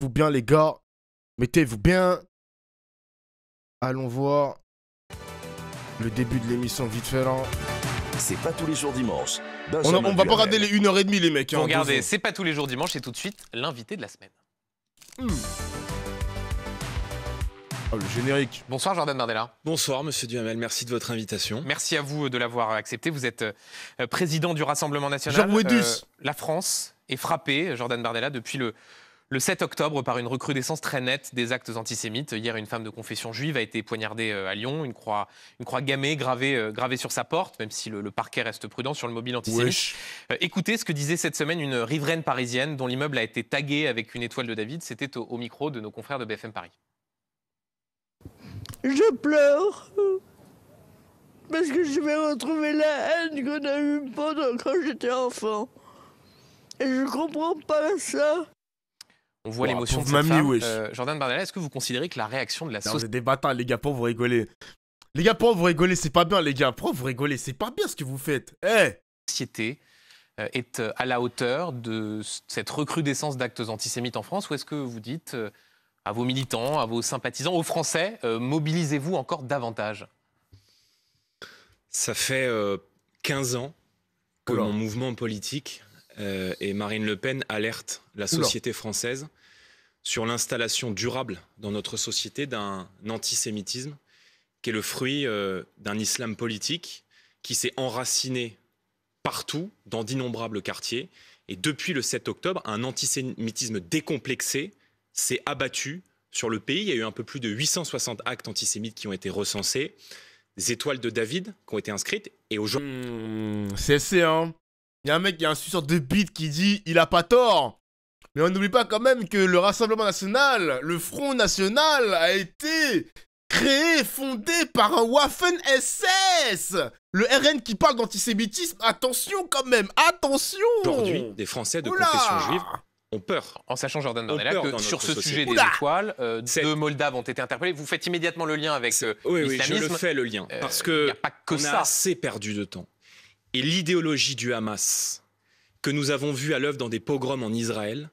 vous bien, les gars. Mettez-vous bien. Allons voir le début de l'émission vite fait. C'est pas tous les jours dimanche. On, va pas regarder les 1h30, les mecs. Hein, regardez, c'est pas tous les jours dimanche, C'est tout de suite l'invité de la semaine. Hmm. Oh, le générique. Bonsoir Jordan Bardella. Bonsoir Monsieur Duhamel, merci de votre invitation. Merci à vous euh, de l'avoir accepté. Vous êtes euh, président du Rassemblement national. Jean euh, la France est frappée, Jordan Bardella, depuis le, le 7 octobre par une recrudescence très nette des actes antisémites. Hier, une femme de confession juive a été poignardée euh, à Lyon, une croix, une croix gammée gravée, euh, sur sa porte, même si le, parquet reste prudent sur le mobile antisémite. Euh, écoutez ce que disait cette semaine une riveraine parisienne dont l'immeuble a été tagué avec une étoile de David. C'était au, micro de nos confrères de BFM Paris. Je pleure parce que je vais retrouver la haine qu'on a eue pendant quand j'étais enfant. Et je comprends pas ça. On voit l'émotion de cette euh, Jordan Bardella, est-ce que vous considérez que la réaction de la société... Vous êtes des bâtards, les gars, pour vous rigoler. Les gars, pour vous rigoler, c'est pas bien, les gars. Pour vous rigoler, c'est pas bien ce que vous faites. Eh Société euh, est euh, à la hauteur de cette recrudescence d'actes antisémites en France ou est-ce que vous dites à vos militants, à vos sympathisants, aux Français, mobilisez-vous encore davantage Ça fait 15 ans que mon mouvement politique euh, et Marine Le Pen alerte la société française sur l'installation durable dans notre société d'un antisémitisme qui est le fruit euh, d'un islam politique qui s'est enraciné partout, dans d'innombrables quartiers. Et depuis le 7 octobre, un antisémitisme décomplexé s'est abattu sur le pays. Il y a eu un peu plus de 860 actes antisémites qui ont été recensés, des étoiles de David qui ont été inscrites. Et aujourd'hui. Mmh, c'est hein il y a un mec, qui y a un sorte de beat qui dit il a pas tort. Mais on n'oublie pas quand même que le Rassemblement National, le Front National, a été créé, fondé par un Waffen-SS Le RN qui parle d'antisémitisme, attention quand même, attention Aujourd'hui, des Français de confession juive ont peur. En sachant, Jordan que sur ce sujet des étoiles, euh, deux Moldaves ont été interpellés. Vous faites immédiatement le lien avec l'islamisme. Euh, oui, oui, je le fais le lien, euh, parce que que ça. a assez perdu de temps et l'idéologie du Hamas que nous avons vue à l'œuvre dans des pogroms en Israël,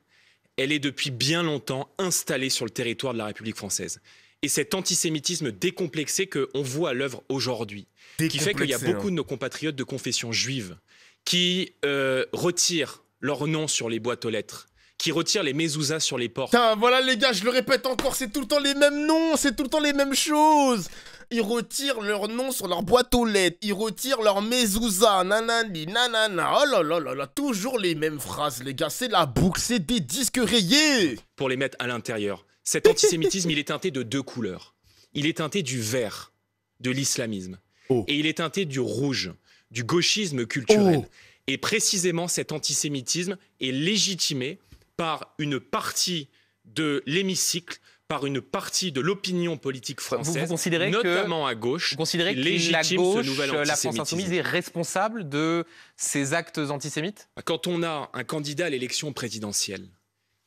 elle est depuis bien longtemps installée sur le territoire de la République française. Et cet antisémitisme décomplexé qu'on voit à l'œuvre aujourd'hui, qui fait qu'il y a beaucoup de nos compatriotes de confession juive qui euh, retirent leur nom sur les boîtes aux lettres, qui retire les mezuzas sur les portes. Putain, voilà les gars, je le répète encore, c'est tout le temps les mêmes noms, c'est tout le temps les mêmes choses. Ils retirent leur nom sur leur boîte aux lettres, ils retirent leur mezouza, nanani, nanana, oh là là là là, toujours les mêmes phrases les gars, c'est la boucle, c'est des disques rayés. Pour les mettre à l'intérieur. Cet antisémitisme, il est teinté de deux couleurs. Il est teinté du vert, de l'islamisme. Oh. Et il est teinté du rouge, du gauchisme culturel. Oh. Et précisément, cet antisémitisme est légitimé par une partie de l'hémicycle par une partie de l'opinion politique française, notamment à gauche, vous considérez que la gauche, euh, la France insoumise est responsable de ces actes antisémites Quand on a un candidat à l'élection présidentielle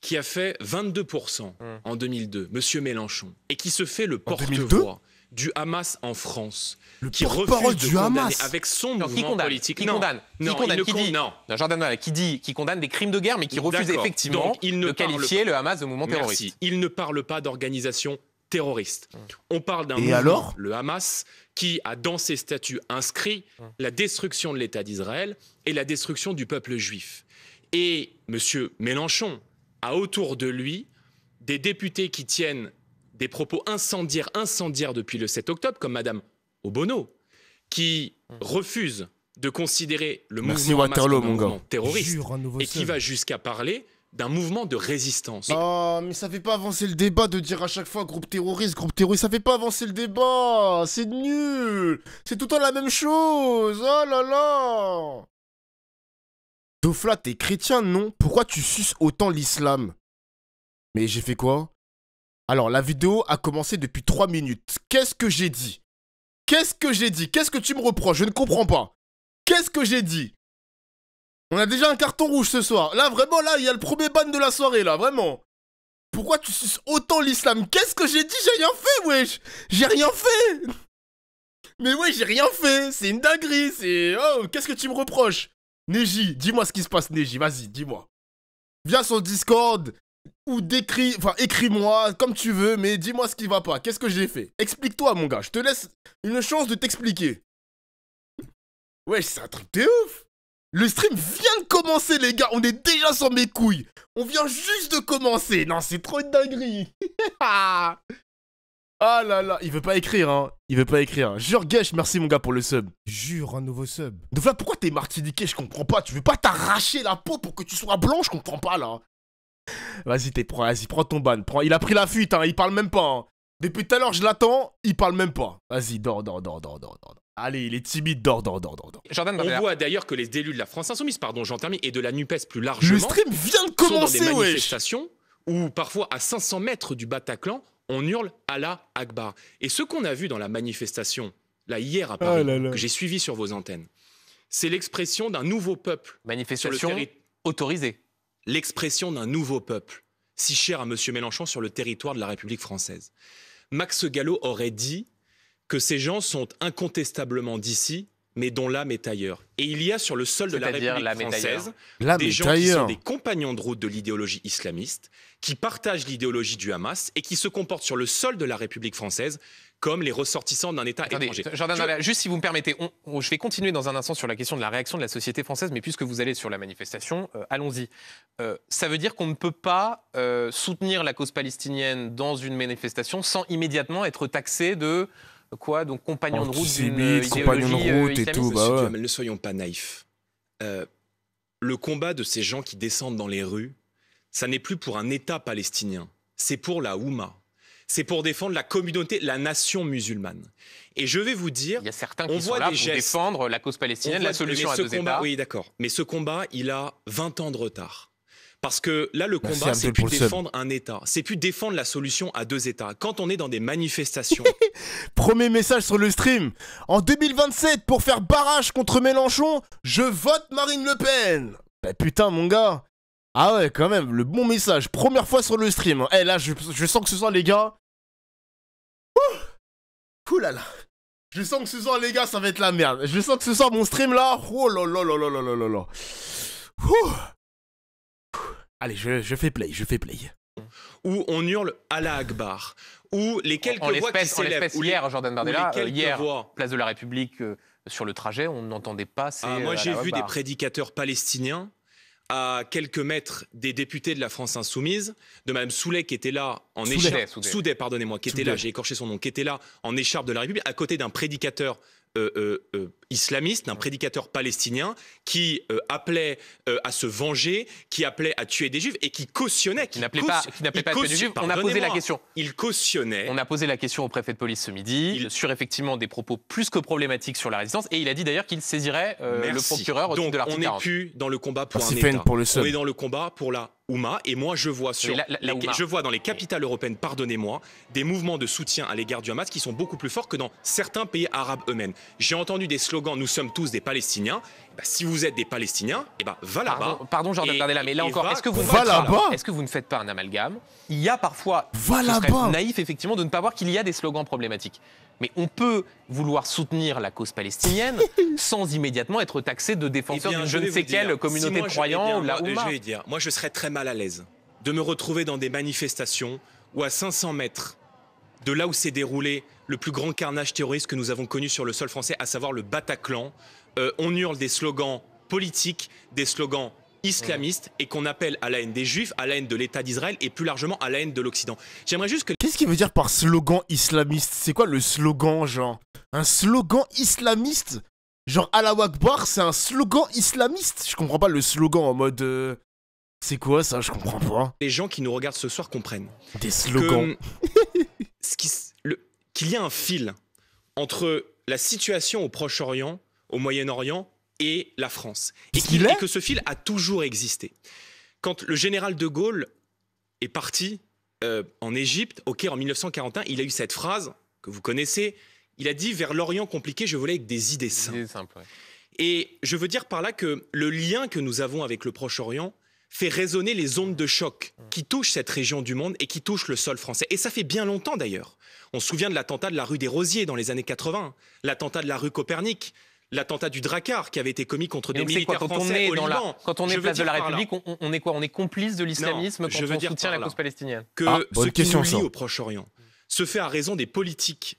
qui a fait 22% hum. en 2002, M. Mélenchon, et qui se fait le porte-voix du Hamas en France, qui refuse de du condamner Hamas. avec son mouvement politique. Qui condamne, non, qui condamne, dit, non. qui dit, qui condamne des crimes de guerre, mais qui refuse effectivement de qualifier le Hamas de mouvement terroriste. Il ne parle pas d'organisation terroriste. Mmh. On parle d'un mouvement, le Hamas, qui a dans ses statuts inscrit mmh. la destruction de l'État d'Israël et la destruction du peuple juif. Et M. Mélenchon a autour de lui des députés qui tiennent des propos incendiaires, incendiaires depuis le 7 octobre, comme Madame Obono, qui mmh. refuse de considérer le mouvement, Waterloo, un mouvement terroriste et qui va jusqu'à parler d'un mouvement de résistance. Ah, mais ça fait pas avancer le débat de dire à chaque fois groupe terroriste, groupe terroriste, ça fait pas avancer le débat, c'est nul, c'est tout le temps la même chose, oh là là Dofla, t'es chrétien, non Pourquoi tu suces autant l'islam Mais j'ai fait quoi alors, la vidéo a commencé depuis 3 minutes. Qu'est-ce que j'ai dit Qu'est-ce que j'ai dit Qu'est-ce que tu me reproches Je ne comprends pas. Qu'est-ce que j'ai dit On a déjà un carton rouge ce soir. Là, vraiment, là, il y a le premier ban de la soirée, là, vraiment. Pourquoi tu suces autant l'islam Qu'est-ce que j'ai dit J'ai rien fait, wesh J'ai rien fait Mais ouais, j'ai rien fait C'est une dinguerie, c'est... Oh, qu'est-ce que tu me reproches Neji, dis-moi ce qui se passe, Neji, vas-y, dis-moi. Viens sur Discord, ou décris, enfin écris-moi comme tu veux, mais dis-moi ce qui va pas. Qu'est-ce que j'ai fait Explique-toi, mon gars. Je te laisse une chance de t'expliquer. Wesh, c'est un truc de ouf. Le stream vient de commencer, les gars. On est déjà sur mes couilles. On vient juste de commencer. Non, c'est trop une dinguerie. ah là là, il veut pas écrire, hein. Il veut pas écrire. Jure, Gesh, merci mon gars pour le sub. Jure, un nouveau sub. Donc là, pourquoi t'es martiniqué Je comprends pas. Tu veux pas t'arracher la peau pour que tu sois blanc Je comprends pas là. Vas-y, t'es vas-y, prends ton ban. Il a pris la fuite, hein, il parle même pas. Hein. Depuis tout à l'heure, je l'attends, il parle même pas. Vas-y, dors, dors, dors, dors, dors, dors. Allez, il est timide, dors, dors, dors, dors. Jordan On voit d'ailleurs que les élus de la France Insoumise, pardon, j'en termine, et de la NUPES plus largement. Le stream vient de commencer, sont dans des manifestations où parfois à 500 mètres du Bataclan, on hurle Allah Akbar. Et ce qu'on a vu dans la manifestation, là, hier à ah que j'ai suivi sur vos antennes, c'est l'expression d'un nouveau peuple. Manifestation sur autorisée l'expression d'un nouveau peuple, si cher à M. Mélenchon sur le territoire de la République française. Max Gallo aurait dit que ces gens sont incontestablement d'ici, mais dont l'âme est ailleurs. Et il y a sur le sol de la République française des gens qui sont des compagnons de route de l'idéologie islamiste, qui partagent l'idéologie du Hamas et qui se comportent sur le sol de la République française comme les ressortissants d'un État étranger. juste si vous me permettez, je vais continuer dans un instant sur la question de la réaction de la société française, mais puisque vous allez sur la manifestation, euh, allons-y. Euh, ça veut dire qu'on ne peut pas euh, soutenir la cause palestinienne dans une manifestation sans immédiatement être taxé de quoi Donc compagnon de route d'une euh, compagnon de euh, route et tout. Bah ne soyons pas naïfs. Euh, le combat de ces gens qui descendent dans les rues, ça n'est plus pour un État palestinien, c'est pour la Houma. C'est pour défendre la communauté, la nation musulmane. Et je vais vous dire, il y a certains qui sont là pour défendre la cause palestinienne, la solution à deux États. Oui, d'accord. Mais ce combat, il a 20 ans de retard. Parce que là, le combat, c'est plus défendre un État. C'est plus défendre la solution à deux États. Quand on est dans des manifestations. Premier message sur le stream. En 2027, pour faire barrage contre Mélenchon, je vote Marine Le Pen. Bah putain, mon gars. Ah ouais, quand même, le bon message. Première fois sur le stream. Hein. Eh, là, je, sens que ce soir, les gars. Ouh, Ouh là là. Je sens que ce soir, les gars, ça va être la merde. Je sens que ce soir, mon stream là. Oh là là là là là là là Ouh. Allez, je, fais play, je fais play. Où on hurle Allah Akbar, où les quelques voix qui s'élèvent. hier, Jordan Bardella, euh, hier, place de la République, euh, sur le trajet, on n'entendait pas ces. Ah, moi, euh, j'ai vu des prédicateurs palestiniens à quelques mètres des députés de la France insoumise, de Mme Soulet qui était là en écharpe, Soudet, pardonnez-moi, qui était là, j'ai écorché son nom, qui était là en écharpe de la République, à côté d'un prédicateur euh, islamiste, d'un prédicateur palestinien qui euh, appelait euh, à se venger, qui appelait à tuer des juifs et qui cautionnait. Qui n'appelait pas, à tuer des juifs. On a posé la question. Il cautionnait. On a posé la question au préfet de police ce midi sur effectivement des propos plus que problématiques sur la résistance et il a dit d'ailleurs qu'il saisirait euh, le procureur au Donc, de l'article On n'est plus dans le combat pour un État. Pour le on est dans le combat pour la Ouma et moi je vois sur la, je vois dans les capitales européennes, pardonnez-moi, des mouvements de soutien à l'égard du Hamas qui sont beaucoup plus forts que dans certains pays arabes eux-mêmes. J'ai entendu des slogans nous sommes tous des Palestiniens, eh ben, si vous êtes des Palestiniens, et eh ben, va là-bas. Pardon, Jordan là, mais là encore, est-ce que, vous que vous ne faites pas un amalgame Il y a parfois, va naïf effectivement de ne pas voir qu'il y a des slogans problématiques. Mais on peut vouloir soutenir la cause palestinienne sans immédiatement être taxé de défenseur eh d'une je, ne sais quelle communauté de croyants Je vais dire, moi je serais très mal à l'aise de me retrouver dans des manifestations ou à 500 mètres de là où s'est déroulé le plus grand carnage terroriste que nous avons connu sur le sol français, à savoir le Bataclan. Euh, on hurle des slogans politiques, des slogans islamistes et qu'on appelle à la haine des juifs, à la haine de l'État d'Israël et plus largement à la haine de l'Occident. J'aimerais juste que... Qu'est-ce qu'il veut dire par slogan islamiste C'est quoi le slogan, genre Un slogan islamiste Genre Allah Akbar, c'est un slogan islamiste Je comprends pas le slogan en mode... Euh, c'est quoi ça Je comprends pas. Les gens qui nous regardent ce soir comprennent. Des slogans. ce qui qu'il y a un fil entre la situation au Proche-Orient, au Moyen-Orient et la France. Et, il est que ce fil a toujours existé. Quand le général de Gaulle est parti euh, en Égypte, ok, en 1941, il a eu cette phrase que vous connaissez. Il a dit vers l'Orient compliqué, je volais avec des idées simples. Et je veux dire par là que le lien que nous avons avec le Proche-Orient, fait résonner les ondes de choc qui touchent cette région du monde et qui touchent le sol français. Et ça fait bien longtemps d'ailleurs. On se souvient de l'attentat de la rue des Rosiers dans les années 80, l'attentat de la rue Copernic, l'attentat du Drakkar qui avait été commis contre des militaires quand on est au dans quand on est place de la République, on, est quoi On est complice de l'islamisme quand on soutient la cause palestinienne. Que ah, ce qui nous au Proche-Orient se fait à raison des politiques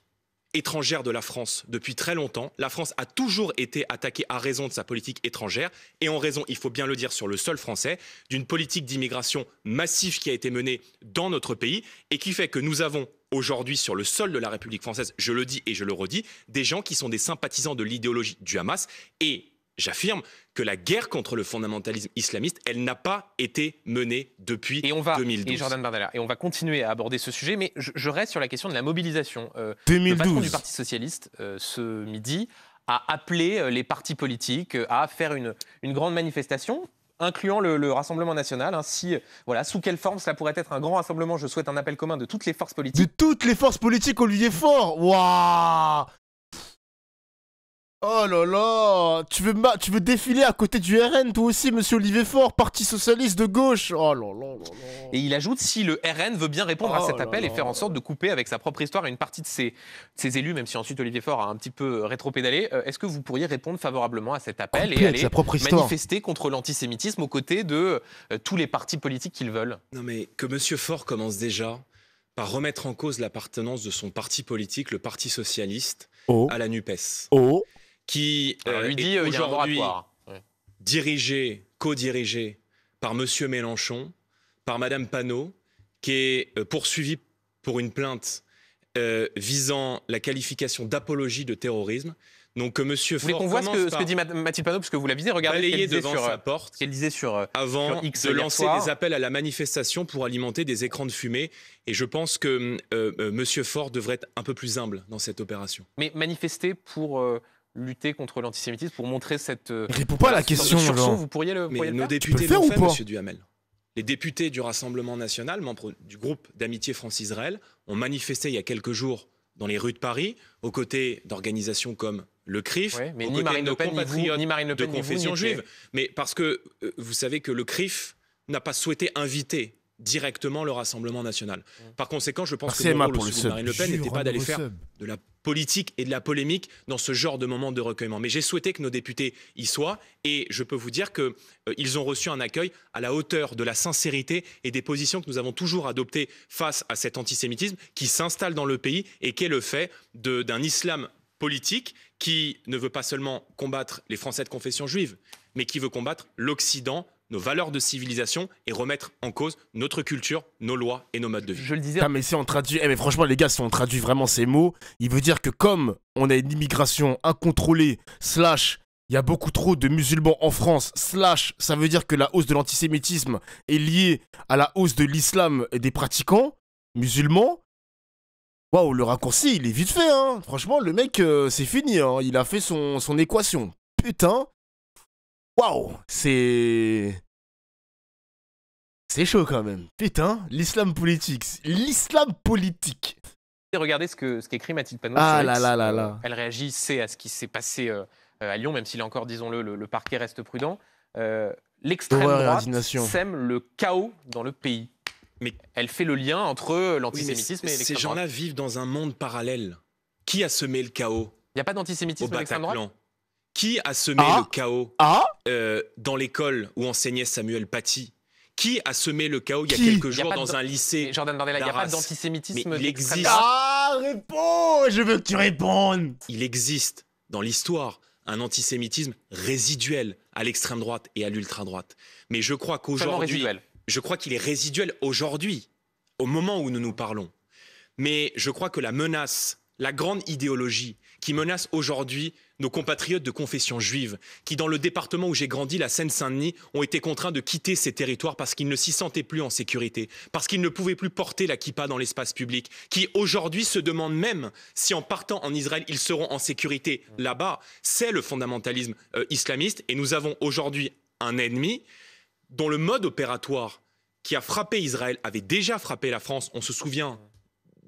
étrangère de la France depuis très longtemps. La France a toujours été attaquée à raison de sa politique étrangère et en raison, il faut bien le dire sur le sol français, d'une politique d'immigration massive qui a été menée dans notre pays et qui fait que nous avons aujourd'hui sur le sol de la République française, je le dis et je le redis, des gens qui sont des sympathisants de l'idéologie du Hamas et j'affirme que la guerre contre le fondamentalisme islamiste, elle n'a pas été menée depuis et on va, 2012. Et Jordan Bardella, et on va continuer à aborder ce sujet, mais je, reste sur la question de la mobilisation. 2012. Euh, le patron du Parti socialiste, euh, ce midi, a appelé euh, les partis politiques à faire une, une grande manifestation incluant le, Rassemblement national. ainsi hein, voilà, sous quelle forme cela pourrait être un grand rassemblement Je souhaite un appel commun de toutes les forces politiques. De toutes les forces politiques, Olivier fort. Waouh Oh là là tu veux, tu veux défiler à côté du RN, toi aussi, monsieur Olivier Faure, Parti Socialiste de gauche Oh là là là, là. Et il ajoute si le RN veut bien répondre à oh cet appel et faire en sorte de couper avec sa propre histoire une partie de ses, élus, même si ensuite Olivier Faure a un petit peu euh, rétropédalé, euh, est-ce que vous pourriez répondre favorablement à cet appel et aller manifester contre l'antisémitisme aux côtés de euh, tous les partis politiques qu'ils veulent Non mais que monsieur Faure commence déjà par remettre en cause l'appartenance de son parti politique, le Parti Socialiste, oh. à la NUPES. Oh qui euh, lui dit euh, aujourd'hui dirigé, co-dirigé par Monsieur Mélenchon, par Madame Panot, qui est euh, poursuivie pour une plainte visant la qualification d'apologie de terrorisme. Donc Monsieur Vous voulez qu'on voit ce que, dit Mathilde Panot, puisque vous la visez, regardez balayer ce devant sa porte, qu'elle disait sur avant X de lancer des appels à la manifestation pour alimenter des écrans de fumée. Et je pense que M. Ford Monsieur devrait être un peu plus humble dans cette opération. Mais manifester pour lutter contre l'antisémitisme pour montrer cette. Euh, il pas à la question. Vous pourriez le. mais nos députés l'ont Duhamel. Les députés du Rassemblement national, membres du groupe d'amitié France-Israël, ont manifesté il y a quelques jours dans les rues de Paris, aux côtés d'organisations comme le CRIF, aux ni côtés de Pen, compatriotes de confession juive. Mais parce que euh, vous savez que le CRIF n'a pas souhaité inviter directement le Rassemblement national. Mmh. Par conséquent, je pense que le rôle, de le Marine Le Pen n'était pas d'aller faire de la politique et de la polémique dans ce genre de moment de recueillement. Mais j'ai souhaité que nos députés y soient et je peux vous dire qu'ils euh, ont reçu un accueil à la hauteur de la sincérité et des positions que nous avons toujours adoptées face à cet antisémitisme qui s'installe dans le pays et qui est le fait d'un islam politique qui ne veut pas seulement combattre les Français de confession juive, mais qui veut combattre l'Occident nos valeurs de civilisation et remettre en cause notre culture, nos lois et nos modes de vie. Je le disais. Ah, mais si on traduit, eh, mais franchement, les gars, si on traduit vraiment ces mots, il veut dire que comme on a une immigration incontrôlée, slash, il y a beaucoup trop de musulmans en France, slash, ça veut dire que la hausse de l'antisémitisme est liée à la hausse de l'islam et des pratiquants musulmans. Waouh, le raccourci, il est vite fait, hein. Franchement, le mec, euh, c'est fini, hein. Il a fait son, son équation. Putain, Waouh, c'est. C'est chaud quand même. Putain, l'islam politique. L'islam politique. Regardez ce que ce qu'écrit Mathilde Panot. Ah euh, elle réagit, c'est à ce qui s'est passé euh, euh, à Lyon, même s'il est encore, disons-le, le, parquet reste prudent. L'extrême droite sème le chaos dans le pays. Mais elle fait le lien entre l'antisémitisme et l'extrême droite. Ces gens-là vivent dans un monde parallèle. Qui a semé le chaos Il n'y a pas d'antisémitisme à l'extrême droite qui a semé ah. le chaos ah. euh, dans l'école où enseignait Samuel Paty Qui a semé le chaos il y a quelques jours dans un lycée Jordan Bardella, il a pas d'antisémitisme il existe. Ah, réponds Je veux que tu répondes Il existe dans l'histoire un antisémitisme résiduel à l'extrême droite et à l'ultra droite. Mais je crois qu'aujourd'hui, je crois qu'il est résiduel aujourd'hui, au moment où nous nous parlons. Mais je crois que la menace la grande idéologie qui menace aujourd'hui nos compatriotes de confession juive, qui dans le département où j'ai grandi, la Seine-Saint-Denis, ont été contraints de quitter ces territoires parce qu'ils ne s'y sentaient plus en sécurité, parce qu'ils ne pouvaient plus porter la kippa dans l'espace public, qui aujourd'hui se demandent même si en partant en Israël, ils seront en sécurité là-bas. C'est le fondamentalisme euh, islamiste et nous avons aujourd'hui un ennemi dont le mode opératoire qui a frappé Israël avait déjà frappé la France. On se souvient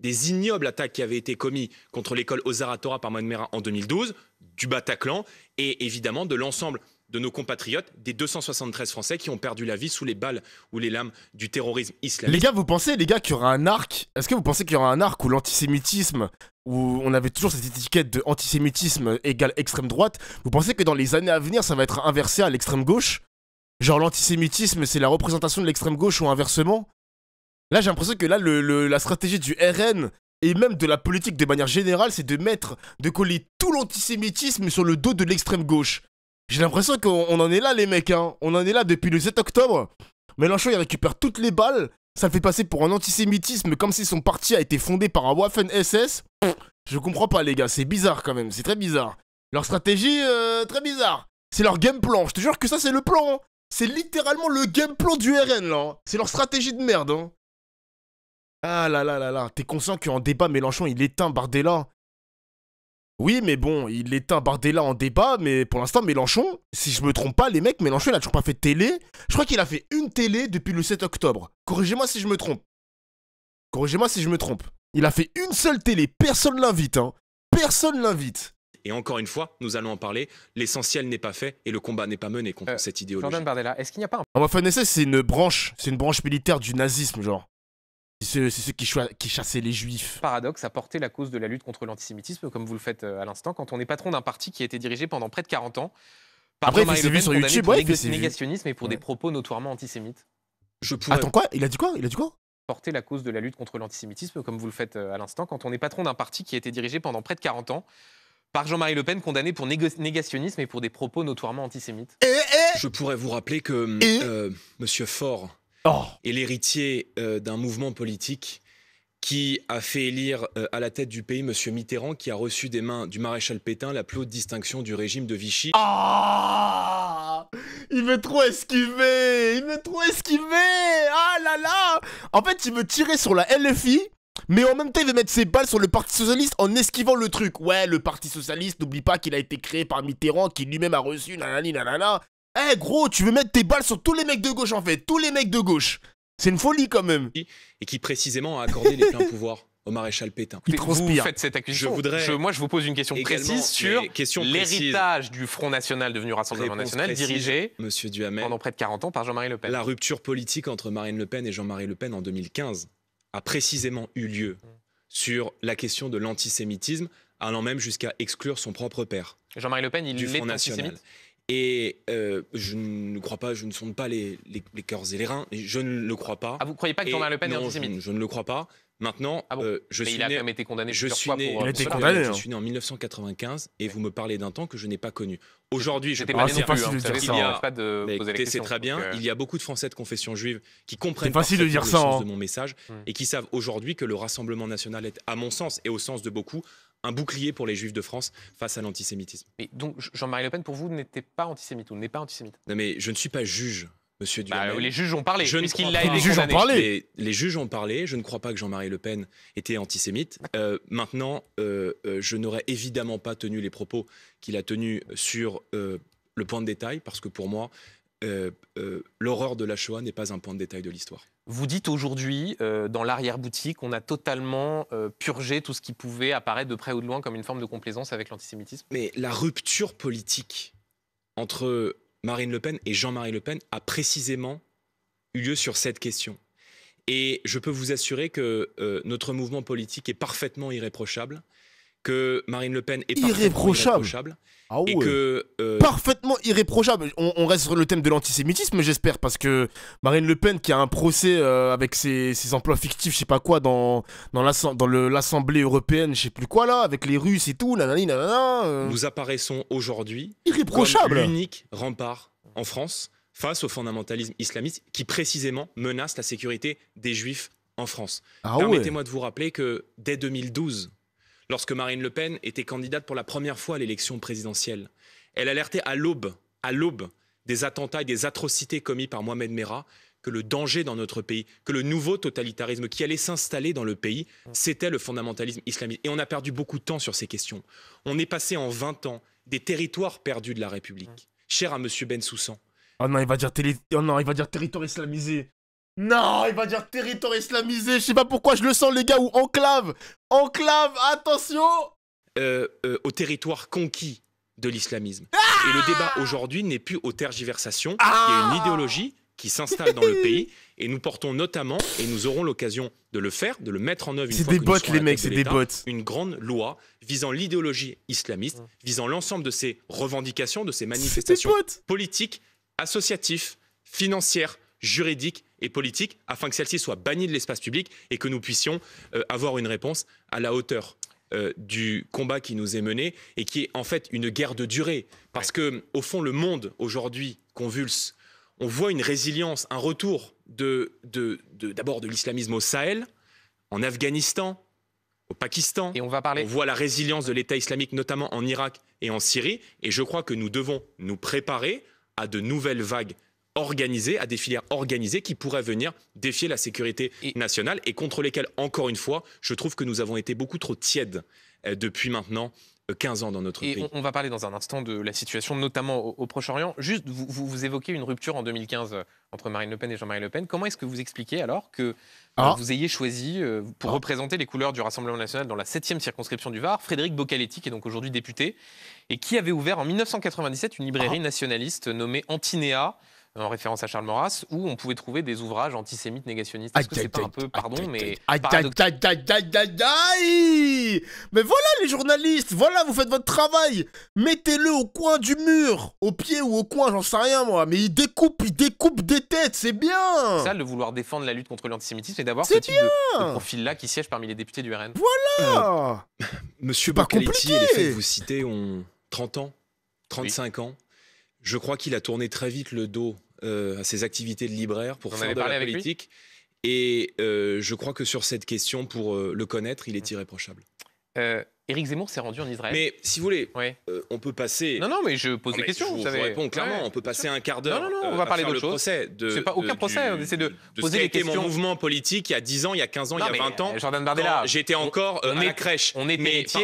des ignobles attaques qui avaient été commises contre l'école Osaratora par Mohamed Merah en 2012, du Bataclan et évidemment de l'ensemble de nos compatriotes, des 273 Français qui ont perdu la vie sous les balles ou les lames du terrorisme islamique. Les gars, vous pensez, les gars, qu'il y aura un arc Est-ce que vous pensez qu'il y aura un arc où l'antisémitisme, où on avait toujours cette étiquette de antisémitisme égale extrême droite, vous pensez que dans les années à venir, ça va être inversé à l'extrême gauche Genre l'antisémitisme, c'est la représentation de l'extrême gauche ou inversement Là, j'ai l'impression que là, la stratégie du RN et même de la politique de manière générale, c'est de mettre, de coller tout l'antisémitisme sur le dos de l'extrême gauche. J'ai l'impression qu'on en est là, les mecs. Hein. On en est là depuis le 7 octobre. Mélenchon, il récupère toutes les balles. Ça le fait passer pour un antisémitisme comme si son parti a été fondé par un Waffen-SS. Je comprends pas, les gars. C'est bizarre quand même. C'est très bizarre. Leur stratégie, euh, très bizarre. C'est leur game plan. Je te jure que ça, c'est le plan. Hein. C'est littéralement le game plan du RN, là. Hein. C'est leur stratégie de merde. Hein. Ah là là là là, t'es conscient qu'en débat, Mélenchon, il éteint Bardella Oui, mais bon, il éteint Bardella en débat, mais pour l'instant, Mélenchon, si je me trompe pas, les mecs, Mélenchon, il a toujours pas fait télé. Je crois qu'il a fait une télé depuis le 7 octobre. Corrigez-moi si je me trompe. Corrigez-moi si je me trompe. Il a fait une seule télé, personne l'invite, hein. Personne l'invite. Et encore une fois, nous allons en parler, l'essentiel n'est pas fait et le combat n'est pas mené contre euh, cette idéologie. Bardella, est-ce qu'il n'y a pas un... Ah, enfin, c'est une branche, c'est une branche militaire du nazisme, genre. C'est ceux qui, qui, chassaient les juifs. Paradoxe à porter la cause de la lutte contre l'antisémitisme, comme vous le faites euh, à l'instant, quand on est patron d'un parti qui a été dirigé pendant près de 40 ans par Jean-Marie Le Pen sur pour négationnisme et pour des propos notoirement antisémites. Je pourrais... Attends quoi Il a dit quoi Il a dit quoi Porter la cause de la lutte contre l'antisémitisme, comme vous le faites euh, à l'instant, quand on est patron d'un parti qui a été dirigé pendant près de 40 ans par Jean-Marie Le Pen, condamné pour négationnisme et pour des propos notoirement antisémites. Et, Je pourrais vous rappeler que et... Euh, Monsieur Faure Oh. Et l'héritier euh, d'un mouvement politique qui a fait élire euh, à la tête du pays M. Mitterrand, qui a reçu des mains du maréchal Pétain la plus haute distinction du régime de Vichy. Ah. Il veut trop esquiver Il veut trop esquiver Ah là là En fait, il veut tirer sur la LFI, mais en même temps, il veut mettre ses balles sur le Parti Socialiste en esquivant le truc. Ouais, le Parti Socialiste, n'oublie pas qu'il a été créé par Mitterrand, qui lui-même a reçu nanani eh gros, tu veux mettre tes balles sur tous les mecs de gauche en fait, tous les mecs de gauche. C'est une folie quand même. Et qui précisément a accordé les pleins pouvoirs au maréchal Pétain. Il transpire. Vous faites cette accusation. Je voudrais moi, je vous pose une question précise sur l'héritage du Front National devenu Rassemblement National, dirigé Monsieur pendant près de 40 ans par Jean-Marie Le Pen. La rupture politique entre Marine Le Pen et Jean-Marie Le Pen en 2015 a précisément eu lieu sur la question de l'antisémitisme, allant même jusqu'à exclure son propre père. Jean-Marie Le Pen, il du Front National. Et euh, je ne crois pas, je ne sonde pas les, cœurs et les reins. je ne le crois pas. Ah, vous ne croyez pas que Thomas Le Pen est antisémite je, je, ne le crois pas. Maintenant, ah euh, je suis né, condamné je Je suis né en 1995 et vous me parlez d'un temps que je n'ai pas connu. Aujourd'hui, je pense pas dire C'est très bien. Euh, il y a beaucoup de Français de confession juive qui comprennent facile de le sens hein. de mon message hmm. et qui savent aujourd'hui que le Rassemblement national est, à mon sens et au sens de beaucoup, un bouclier pour les juifs de France face à l'antisémitisme. Et donc Jean-Marie Le Pen, pour vous, n'était pas antisémite ou n'est pas antisémite Non mais je ne suis pas juge. Monsieur bah, les juges ont parlé. Je ne crois Les juges ont parlé. Les, juges ont parlé. Je ne crois pas que Jean-Marie Le Pen était antisémite. Euh, maintenant, euh, euh, je n'aurais évidemment pas tenu les propos qu'il a tenus sur le point de détail, parce que pour moi, l'horreur de la Shoah n'est pas un point de détail de l'histoire. Vous dites aujourd'hui, euh, dans l'arrière-boutique, on a totalement euh, purgé tout ce qui pouvait apparaître de près ou de loin comme une forme de complaisance avec l'antisémitisme. Mais la rupture politique entre Marine Le Pen et Jean-Marie Le Pen a précisément eu lieu sur cette question. Et je peux vous assurer que euh, notre mouvement politique est parfaitement irréprochable que Marine Le Pen est irréprochable, irréprochable ah euh, parfaitement irréprochable. On, reste sur le thème de l'antisémitisme, j'espère, parce que Marine Le Pen qui a un procès euh, avec ses, emplois fictifs, je sais pas quoi, dans l'Assemblée européenne, je sais plus quoi là, avec les Russes et tout, nanana. Euh. Nous apparaissons aujourd'hui irréprochable, l'unique rempart en France face au fondamentalisme islamiste qui précisément menace la sécurité des Juifs en France. Ah Permettez-moi de vous rappeler que dès 2012 lorsque Marine Le Pen était candidate pour la première fois à l'élection présidentielle. Elle alertait à l'aube, à l'aube des attentats et des atrocités commis par Mohamed Merah que le danger dans notre pays, que le nouveau totalitarisme qui allait s'installer dans le pays, c'était le fondamentalisme islamiste. Et on a perdu beaucoup de temps sur ces questions. On est passé en 20 ans des territoires perdus de la République. Cher à M. Ben Soussan. Oh va oh non, il va dire territoire islamisé. Non, il va dire territoire islamisé. Je sais pas pourquoi je le sens, les gars, ou enclave. Enclave, attention euh, euh, Au territoire conquis de l'islamisme. Ah et le débat aujourd'hui n'est plus aux tergiversations. Ah il y a une idéologie qui s'installe dans le pays et nous portons notamment, et nous aurons l'occasion de le faire, de le mettre en œuvre une fois des bots, les mecs, c'est des bots. Une grande loi visant l'idéologie islamiste, visant l'ensemble de ces revendications, de ces manifestations politiques, associatives, financières, juridiques et politique afin que celle-ci soit bannie de l'espace public et que nous puissions euh, avoir une réponse à la hauteur euh, du combat qui nous est mené et qui est en fait une guerre de durée. Parce que, au fond, le monde aujourd'hui convulse. On voit une résilience, un retour de, d'abord de, de l'islamisme au Sahel, en Afghanistan, au Pakistan. Et on va parler. On voit la résilience de l'État islamique, notamment en Irak et en Syrie. Et je crois que nous devons nous préparer à de nouvelles vagues organisées, à des filières organisées qui pourraient venir défier la sécurité nationale et contre lesquelles, encore une fois, je trouve que nous avons été beaucoup trop tièdes euh, depuis maintenant 15 euh, ans dans notre pays. On, va parler dans un instant de la situation, notamment au, Proche-Orient. Juste, vous, vous, évoquez une rupture en 2015 euh, entre Marine Le Pen et Jean-Marie Le Pen. Comment est-ce que vous expliquez alors que ah. vous ayez choisi, pour ah. représenter les couleurs du Rassemblement national dans la 7e circonscription du Var, Frédéric Bocaletti, qui est donc aujourd'hui député, et qui avait ouvert en 1997 une librairie ah. nationaliste nommée Antinéa en référence à Charles Maurras, où on pouvait trouver des ouvrages antisémites négationnistes. Est-ce que c'est pas un peu, pardon, mais. Mais voilà les journalistes, voilà, vous faites votre travail. Mettez-le au coin du mur, au pied ou au coin, j'en sais rien moi. Mais il découpe, il découpe des têtes, c'est bien. C'est Ça, le vouloir défendre la lutte contre l'antisémitisme et d'avoir ce type de, profil-là qui siège parmi les députés du RN. Voilà euh, Monsieur Bocaletti les faits que vous citez ont 30 ans, 35 ans. Je crois qu'il a tourné très vite le dos euh, à ses activités de libraire pour faire de la politique. Et euh, je crois que sur cette question, pour euh, le connaître, il est mmh. irréprochable. Euh, Éric Zemmour s'est rendu en Israël. Mais si vous voulez, euh, on peut passer. Non, non, mais je pose ah, des questions. Je vous, Réponds clairement. on peut passer un quart d'heure. Non, non, non, on euh, va parler d'autre chose. C'est pas euh, aucun procès. on essaie de, poser des questions. mon mouvement politique il y a 10 ans, il y a 15 ans, il y a 20 ans. Jordan Bardella. J'étais encore on, crèche. On est, héritier,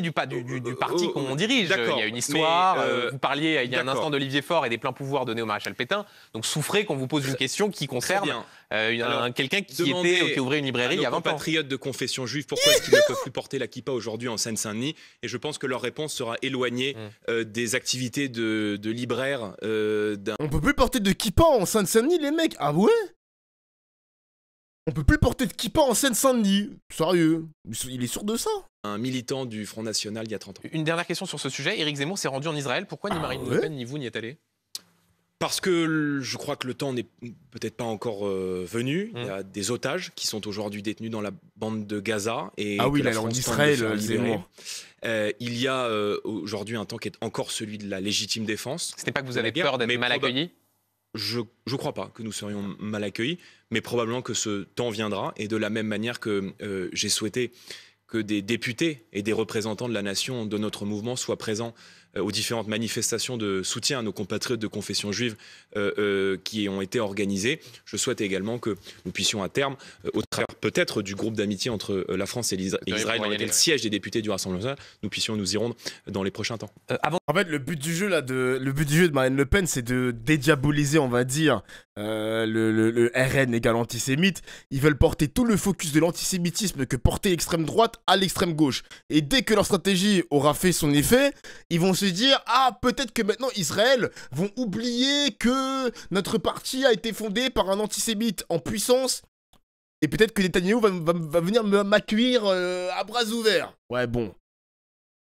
du, parti qu'on oh, dirige. Il y a une histoire. vous parliez il y a un instant d'Olivier Faure et des pleins pouvoirs donnés au maréchal Pétain. Donc souffrez qu'on vous pose une question qui concerne euh, quelqu'un qui qui ouvrait une librairie il y a 20 ans. de confession juive, pourquoi est-ce qu'il ne peut plus porter la kippa aujourd'hui en Seine-Saint-Denis Et je pense que leur réponse sera éloignée mm. euh, des activités de, libraire. libraires. Euh, On peut plus porter de kippa en Seine-Saint-Denis, les mecs Ah ouais On peut plus porter de kippa en Seine-Saint-Denis Sérieux Il est sûr de ça un militant du Front National il y a 30 ans. Une dernière question sur ce sujet. Éric Zemmour s'est rendu en Israël. Pourquoi ni ah Marine Le Pen ni vous n'y êtes allé parce que je crois que le temps n'est peut-être pas encore euh, venu. Il y a mmh. des otages qui sont aujourd'hui détenus dans la bande de Gaza. Et ah oui, alors en Israël, il y a euh, aujourd'hui un temps qui est encore celui de la légitime défense. Ce n'est pas que vous avez peur d'être mal accueilli je ne crois pas que nous serions mal accueillis, mais probablement que ce temps viendra. Et de la même manière que euh, j'ai souhaité que des députés et des représentants de la nation de notre mouvement soient présents euh, aux différentes manifestations de soutien à nos compatriotes de confession juive euh, euh, qui ont été organisées. Je souhaite également que nous puissions à terme, au travers peut-être du groupe d'amitié entre la France et l'Israël, dans le siège des députés du Rassemblement national, nous puissions nous y rendre dans les prochains temps. Avant... En fait, le but du jeu là, de le but du jeu de Marine Le Pen, c'est de dédiaboliser, on va dire, le, RN égal antisémite. Ils veulent porter tout le focus de l'antisémitisme que portait l'extrême droite à l'extrême gauche. Et dès que leur stratégie aura fait son effet, ils vont dire ah peut-être que maintenant Israël vont oublier que notre parti a été fondé par un antisémite en puissance et peut-être que Netanyahu va, va, venir m'accueillir euh, à bras ouverts. Ouais bon,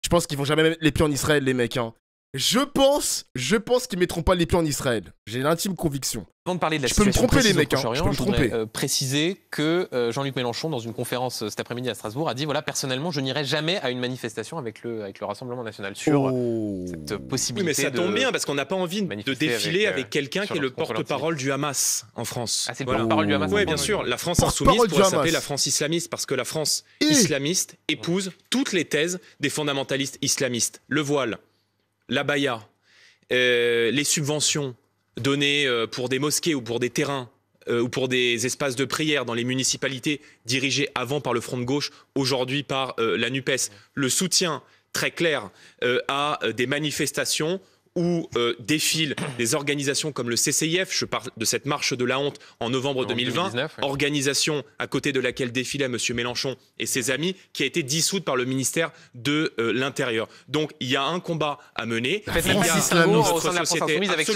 je pense qu'ils vont jamais mettre les pieds en Israël les mecs hein. Je pense, je pense qu'ils mettront pas les pieds en Israël. J'ai l'intime conviction. Avant de parler de la je peux me tromper les mecs, hein. je, peux me Voudrais, euh, préciser que euh, Jean-Luc Mélenchon, dans une conférence euh, cet après-midi à Strasbourg, a dit voilà personnellement je n'irai jamais à une manifestation avec le avec le Rassemblement national sur oh. cette possibilité. Oui, mais ça tombe bien parce qu'on n'a pas envie de, défiler avec, quelqu'un qui est le porte-parole du Hamas en France. Ah c'est le porte-parole du Hamas. Oui bien sûr, la France insoumise pourrait s'appeler la France islamiste parce que la France islamiste épouse toutes les thèses des fondamentalistes islamistes. Le voile, la baya, euh, les subventions données euh, pour des mosquées ou pour des terrains euh, ou pour des espaces de prière dans les municipalités dirigées avant par le Front de gauche, aujourd'hui par la NUPES, le soutien très clair à des manifestations où euh, défilent des organisations comme le CCIF, je parle de cette marche de la honte en novembre 2020, organisation à côté de laquelle défilaient M. Mélenchon et ses amis, qui a été dissoute par le ministère de euh, l'Intérieur. Donc il y a un combat à mener. Il y a notre société, avec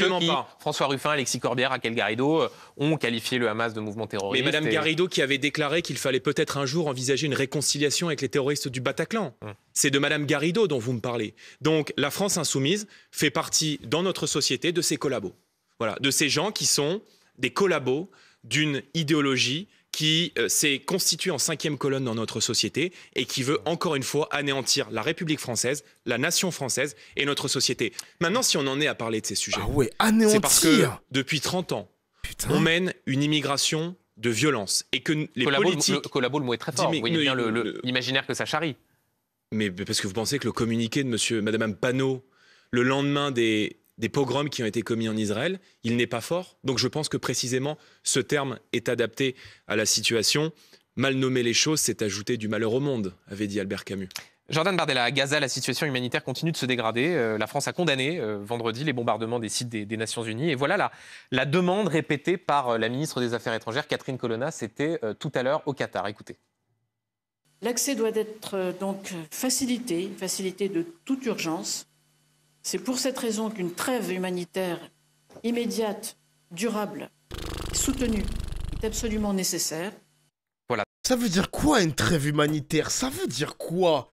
François Ruffin, Alexis Corbière, Raquel Garrido euh, ont qualifié le Hamas de mouvement terroriste. Mais Mme Garrido qui avait déclaré qu'il fallait peut-être un jour envisager une réconciliation avec les terroristes du Bataclan. Hum c'est de Mme Garrido dont vous me parlez. Donc la France insoumise fait partie dans notre société de ces collabos. Voilà, de ces gens qui sont des collabos d'une idéologie qui euh, s'est constituée en cinquième colonne dans notre société et qui veut encore une fois anéantir la République française, la nation française et notre société. Maintenant, si on en est à parler de ces sujets, ah c'est parce que depuis 30 ans, on mène une immigration de violence et que les collabos politiques... Le, collabo, mot est très fort, vous voyez bien l'imaginaire que ça charrie mais parce que vous pensez que le communiqué de Mme madame Panot, le lendemain des, pogroms qui ont été commis en Israël, il n'est pas fort. Donc je pense que précisément ce terme est adapté à la situation. Mal nommer les choses, c'est ajouter du malheur au monde, avait dit Albert Camus. Jordan Bardella, à Gaza, la situation humanitaire continue de se dégrader. Euh, la France a condamné euh, vendredi les bombardements des sites des, Nations Unies. Et voilà la, demande répétée par euh, la ministre des Affaires étrangères, Catherine Colonna, c'était tout à l'heure au Qatar. Écoutez. L'accès doit être euh, donc facilité, facilité de toute urgence. C'est pour cette raison qu'une trêve humanitaire immédiate, durable, soutenue est absolument nécessaire. Voilà. Ça veut dire quoi une trêve humanitaire Ça veut dire quoi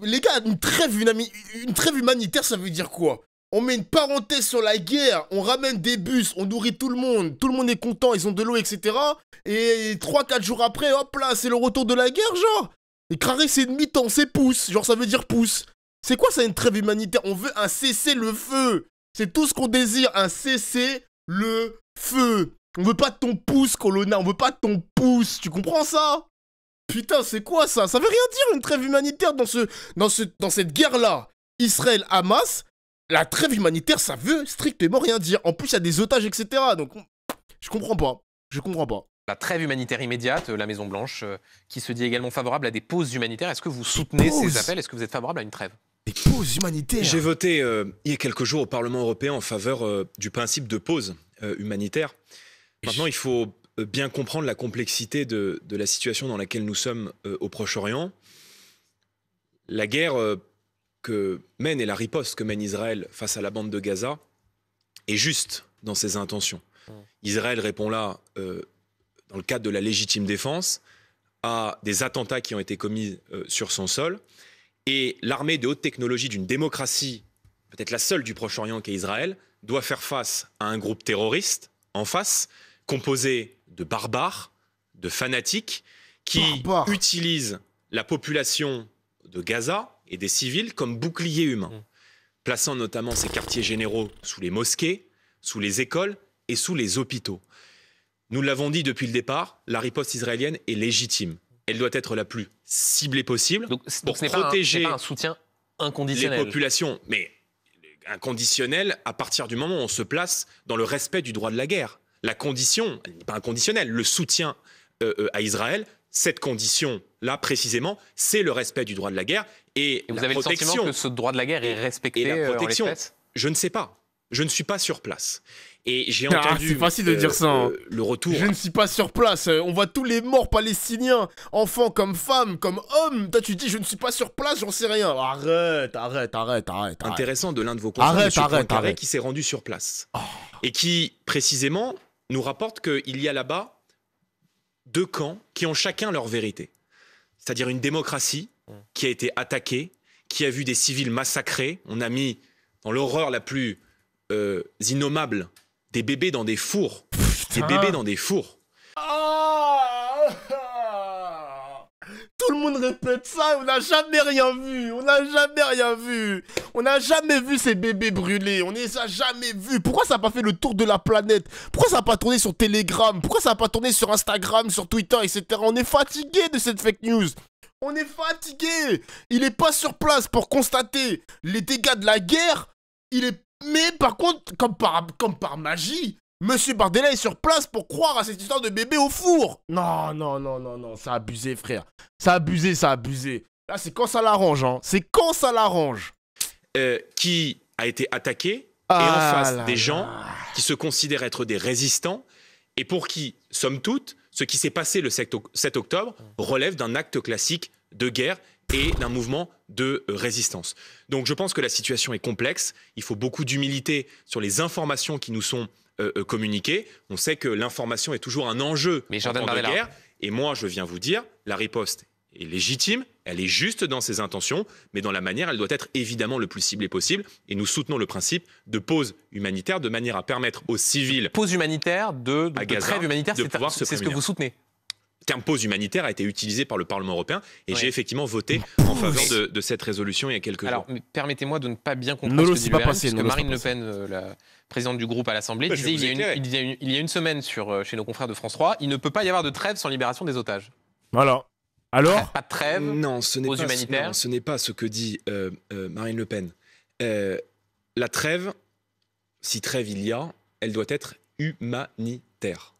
Les gars, une trêve, une, une trêve humanitaire, ça veut dire quoi on met une parenthèse sur la guerre, on ramène des bus, on nourrit tout le monde, tout le monde est content, ils ont de l'eau, etc. Et 3-4 jours après, hop là, c'est le retour de la guerre, genre et carré, c'est demi-temps, c'est pouce. Genre, ça veut dire pouce. C'est quoi ça, une trêve humanitaire On veut un cessez-le-feu. C'est tout ce qu'on désire, un cessez-le-feu. On veut pas de ton pouce, colonel. on veut pas de ton pouce. Tu comprends ça Putain, c'est quoi ça Ça veut rien dire, une trêve humanitaire dans, ce, dans, ce, dans cette guerre-là. Israël-Hamas, la trêve humanitaire, ça veut strictement rien dire. En plus, il y a des otages, etc. Donc, je comprends pas. Je comprends pas. La trêve humanitaire immédiate, euh, la Maison-Blanche, euh, qui se dit également favorable à des pauses humanitaires. Est-ce que vous soutenez ces appels Est-ce que vous êtes favorable à une trêve des pauses humanitaires. J'ai voté euh, il y a quelques jours au Parlement européen en faveur du principe de pause humanitaire. Maintenant, il faut bien comprendre la complexité de, de la situation dans laquelle nous sommes au Proche-Orient. La guerre que mène et la riposte que mène Israël face à la bande de Gaza est juste dans ses intentions. Mmh. Israël répond là dans le cadre de la légitime défense, à des attentats qui ont été commis euh, sur son sol. Et l'armée de haute technologie d'une démocratie, peut-être la seule du Proche-Orient qu'est Israël, doit faire face à un groupe terroriste en face, composé de barbares, de fanatiques, qui utilisent la population de Gaza et des civils comme boucliers humains, mmh. plaçant notamment ses quartiers généraux sous les mosquées, sous les écoles et sous les hôpitaux. Nous l'avons dit depuis le départ, la riposte israélienne est légitime. Elle doit être la plus ciblée possible donc, pour protéger un, soutien inconditionnel. les populations. Mais inconditionnel à partir du moment où on se place dans le respect du droit de la guerre. La condition, pas inconditionnelle, le soutien euh, euh, à Israël, cette condition-là précisément, c'est le respect du droit de la guerre et, vous avez protection. le sentiment que ce droit de la guerre est respecté et la euh, protection. je ne sais pas. Je ne suis pas sur place. Et j'ai ah, entendu. c'est facile de euh, dire ça. Hein. Euh, le retour. Je ne suis pas sur place. Euh, on voit tous les morts palestiniens, enfants comme femmes, comme hommes. Toi, tu dis, je ne suis pas sur place, j'en sais rien. Arrête, arrête, arrête, arrête. Intéressant de l'un de vos confrères, arrête, arrête, arrête, qui s'est rendu sur place oh. et qui précisément nous rapporte qu'il y a là-bas deux camps qui ont chacun leur vérité. C'est-à-dire une démocratie qui a été attaquée, qui a vu des civils massacrés. On a mis dans l'horreur la plus innommable des bébés dans des fours. Des ah. bébés dans des fours. Ah. Tout le monde répète ça, on n'a jamais rien vu, on n'a jamais rien vu, on n'a jamais vu ces bébés brûlés, on les a jamais vu. Pourquoi ça n'a pas fait le tour de la planète Pourquoi ça n'a pas tourné sur Telegram Pourquoi ça n'a pas tourné sur Instagram, sur Twitter, etc. On est fatigué de cette fake news. On est fatigué. Il n'est pas sur place pour constater les dégâts de la guerre. Il est mais par contre, comme par, comme par magie, Monsieur Bardella est sur place pour croire à cette histoire de bébé au four. Non, non, non, non, non, ça abusé, frère. Ça abusé, ça abusé. Là, c'est quand ça l'arrange, hein. C'est quand ça l'arrange. Euh, qui a été attaqué et en ah face des gens qui se considèrent être des résistants et pour qui, somme toute, ce qui s'est passé le 7 octobre relève d'un acte classique de guerre et d'un mouvement de résistance. Donc je pense que la situation est complexe, il faut beaucoup d'humilité sur les informations qui nous sont euh, euh, communiquées. On sait que l'information est toujours un enjeu Mais en guerre. Et moi, je viens vous dire, la riposte est légitime, elle est juste dans ses intentions, mais dans la manière, elle doit être évidemment le plus ciblée possible. Et nous soutenons le principe de pause humanitaire de manière à permettre aux civils. Pause humanitaire, de, de, de humanitaire, c'est ce que vous soutenez terme pause humanitaire a été utilisé par le Parlement européen et j'ai effectivement voté en faveur de, cette résolution il y a quelques Alors, jours. Alors permettez-moi de ne pas bien comprendre ce que pas parce que Marine Le Pen, euh, la présidente du groupe à l'Assemblée, disait il y, a une, semaine sur, euh, chez nos confrères de France 3, il ne peut pas y avoir de trêve sans libération des otages. Voilà. Alors, Pas de trêve non, ce n'est pas, ce n'est pas ce que dit euh, Marine Le Pen. la trêve, si trêve il y a, elle doit être humanitaire.